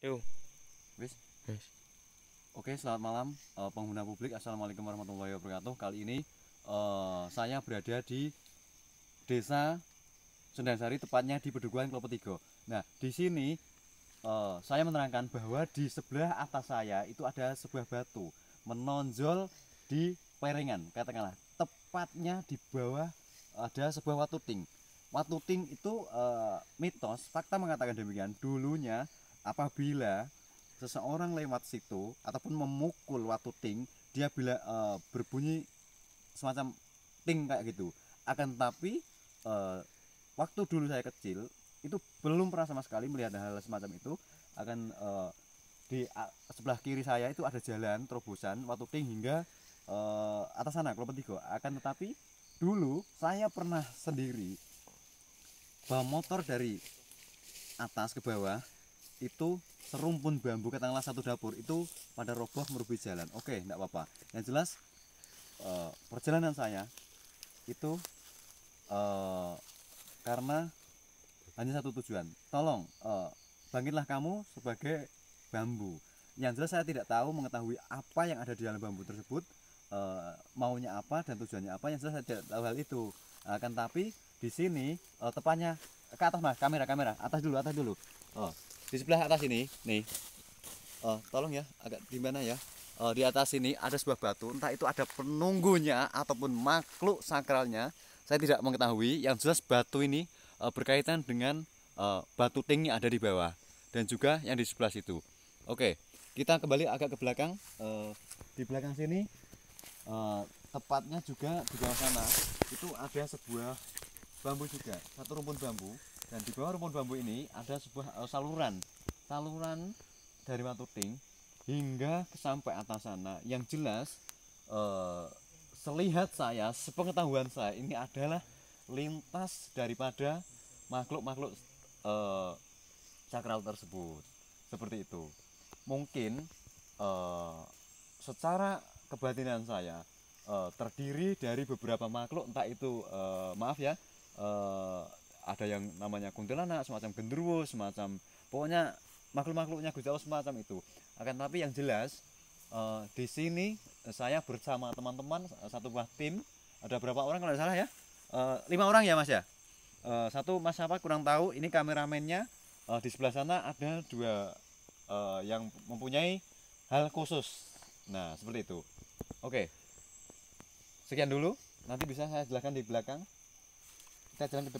Yo. Wis. Wis. Oke, selamat malam uh, pengguna publik. Assalamualaikum warahmatullahi wabarakatuh. Kali ini uh, saya berada di Desa Sendansari tepatnya di Pedukuhan Klopo 3. Nah, di sini uh, saya menerangkan bahwa di sebelah atas saya itu ada sebuah batu menonjol di perengan, katakanlah tepatnya di bawah ada sebuah watu ting. Watu ting itu uh, mitos, fakta mengatakan demikian. Dulunya apabila seseorang lewat situ ataupun memukul waktu ting dia bila uh, berbunyi semacam ting kayak gitu akan tetapi uh, eh, waktu dulu saya kecil itu belum pernah sama sekali melihat hal, -hal semacam itu akan uh, di uh, sebelah kiri saya itu ada jalan terobosan waktu ting hingga uh, atas sana kalau tiga akan tetapi dulu saya pernah sendiri bawa motor dari atas ke bawah itu serumpun bambu katakanlah satu dapur itu pada roboh merubah jalan oke enggak tidak apa-apa yang jelas uh, perjalanan saya itu uh, karena hanya satu tujuan tolong uh, bangkitlah kamu sebagai bambu yang jelas saya tidak tahu mengetahui apa yang ada di dalam bambu tersebut uh, maunya apa dan tujuannya apa yang jelas saya tidak tahu hal itu akan tapi di sini uh, tepatnya ke atas mas kamera kamera atas dulu atas dulu oh di sebelah atas ini nih uh, tolong ya agak di mana ya uh, di atas ini ada sebuah batu entah itu ada penunggunya ataupun makhluk sakralnya saya tidak mengetahui yang jelas batu ini uh, berkaitan dengan uh, batu tinggi ada di bawah dan juga yang di sebelah situ oke kita kembali agak ke belakang uh, di belakang sini uh, tepatnya juga di bawah sana itu ada sebuah bambu juga satu rumpun bambu dan di bawah rumpun bambu ini ada sebuah eh, saluran, saluran dari ting hingga sampai atas sana. Yang jelas uh, selihat saya, sepengetahuan saya ini adalah lintas daripada makhluk-makhluk uh, sakral tersebut. Seperti itu. Mungkin uh, secara kebatinan saya uh, terdiri dari beberapa makhluk entah itu uh, maaf ya uh, ada yang namanya kuntilanak semacam genderuwo semacam pokoknya makhluk-makhluknya Gusti Allah semacam itu akan tapi yang jelas uh, di sini eh, saya bersama teman-teman eh, satu buah tim ada berapa orang kalau tidak salah ya uh, lima orang ya mas ya uh, satu mas apa kurang tahu ini kameramennya uh, di sebelah sana ada dua uh, yang mempunyai hal khusus nah seperti itu oke okay. sekian dulu nanti bisa saya jelaskan di belakang kita jalan ke depan